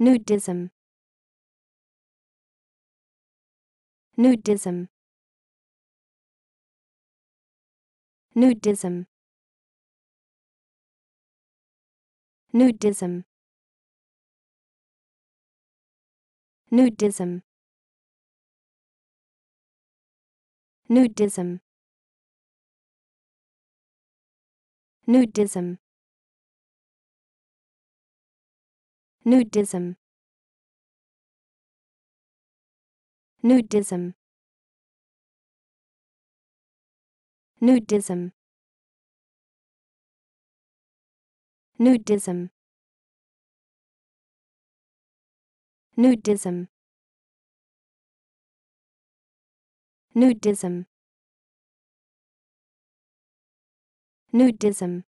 Nudism Nudism Nudism Nudism Nudism Nudism Nudism Nudism Nudism Nudism Nudism Nudism Nudism Nudism